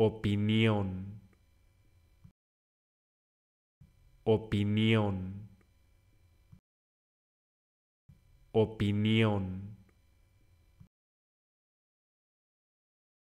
opinión, opinión, opinión.